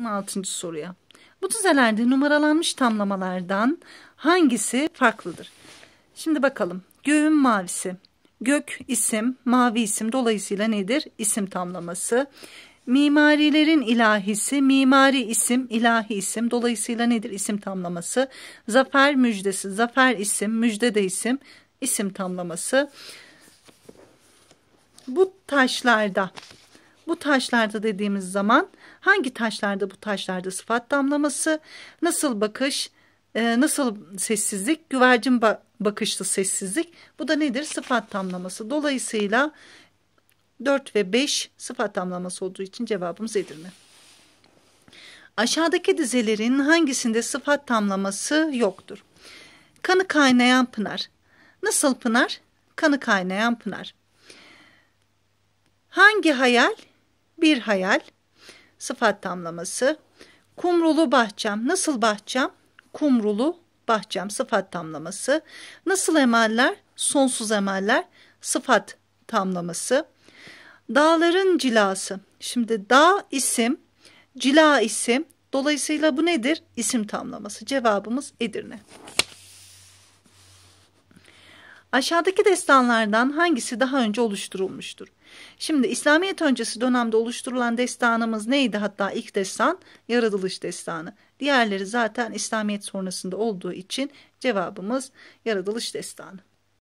16. soruya. Bu dizelerde numaralanmış tamlamalardan hangisi farklıdır? Şimdi bakalım. Göğün mavisi. Gök isim, mavi isim dolayısıyla nedir? İsim tamlaması. Mimarilerin ilahisi, mimari isim, ilahi isim. Dolayısıyla nedir? İsim tamlaması. Zafer müjdesi, zafer isim, müjde de isim, isim tamlaması. Bu taşlarda bu taşlarda dediğimiz zaman hangi taşlarda bu taşlarda sıfat damlaması, nasıl bakış, e, nasıl sessizlik, güvercin ba bakışlı sessizlik. Bu da nedir? Sıfat damlaması. Dolayısıyla 4 ve 5 sıfat damlaması olduğu için cevabımız Edirne. Aşağıdaki dizelerin hangisinde sıfat tamlaması yoktur? Kanı kaynayan pınar. Nasıl pınar? Kanı kaynayan pınar. Hangi hayal bir hayal sıfat tamlaması. Kumrulu bahçem nasıl bahçem? Kumrulu bahçem sıfat tamlaması. Nasıl emeller? Sonsuz emeller sıfat tamlaması. Dağların cilası. Şimdi dağ isim, cila isim. Dolayısıyla bu nedir? isim tamlaması. Cevabımız Edirne. Aşağıdaki destanlardan hangisi daha önce oluşturulmuştur? Şimdi İslamiyet öncesi dönemde oluşturulan destanımız neydi hatta ilk destan? Yaratılış destanı. Diğerleri zaten İslamiyet sonrasında olduğu için cevabımız yaratılış destanı.